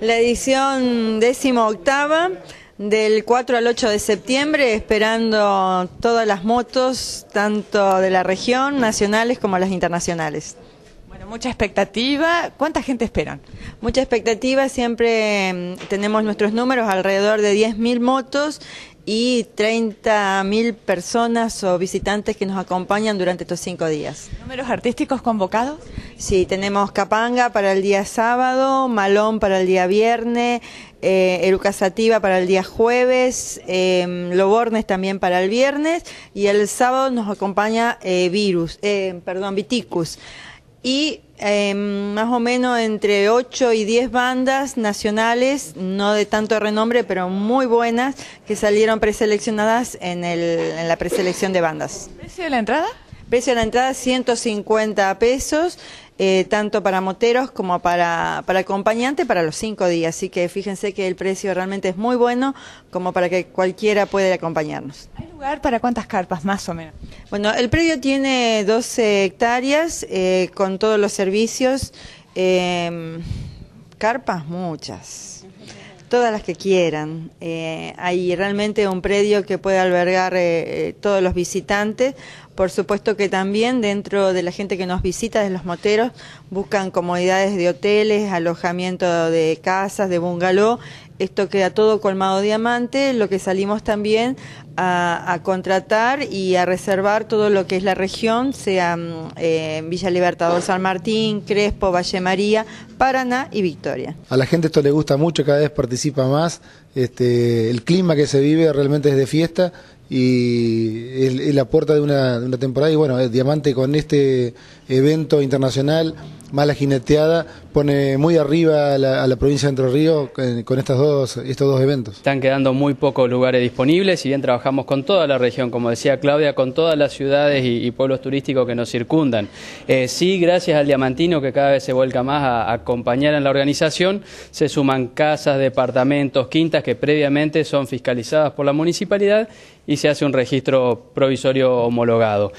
La edición décimo octava del 4 al 8 de septiembre, esperando todas las motos, tanto de la región, nacionales como las internacionales. Bueno, mucha expectativa. ¿Cuánta gente esperan? Mucha expectativa. Siempre mm, tenemos nuestros números, alrededor de 10.000 motos y 30.000 personas o visitantes que nos acompañan durante estos cinco días. ¿Números artísticos convocados? Sí, tenemos Capanga para el día sábado, Malón para el día viernes, eh, Eruca Sativa para el día jueves, em, Lobornes también para el viernes y el sábado nos acompaña eh, Virus, eh, perdón, Viticus. Y em, más o menos entre 8 y 10 bandas nacionales, no de tanto renombre, pero muy buenas, que salieron preseleccionadas en, en la preselección de bandas. ¿Precio de la entrada? Precio de la entrada 150 pesos. Eh, tanto para moteros como para, para acompañante para los cinco días. Así que fíjense que el precio realmente es muy bueno como para que cualquiera pueda acompañarnos. ¿Hay lugar para cuántas carpas más o menos? Bueno, el predio tiene 12 hectáreas eh, con todos los servicios. Eh, carpas muchas todas las que quieran. Eh, hay realmente un predio que puede albergar eh, eh, todos los visitantes. Por supuesto que también dentro de la gente que nos visita, de los moteros, buscan comodidades de hoteles, alojamiento de casas, de bungalow esto queda todo colmado diamante, lo que salimos también a, contratar y a reservar todo lo que es la región, sea mm, eh, Villa Libertador San Martín, Crespo, Valle María, Paraná y Victoria. A la gente esto le gusta mucho, cada vez participa más, este, el clima que se vive realmente es de fiesta y es, la puerta de una, temporada y bueno, Diamante con este evento internacional mala jineteada pone muy arriba a la, provincia de Entre Ríos con, estos dos eventos. Están quedando muy pocos lugares disponibles, si bien trabajamos con toda la región, como decía Claudia, con todas las ciudades y, pueblos turísticos que nos circundan. Eh, sí, gracias al Diamantino, que cada vez se vuelca más a, acompañar en la organización, se suman casas, departamentos, quintas que previamente son fiscalizadas por la municipalidad y se hace un registro provisorio homologado.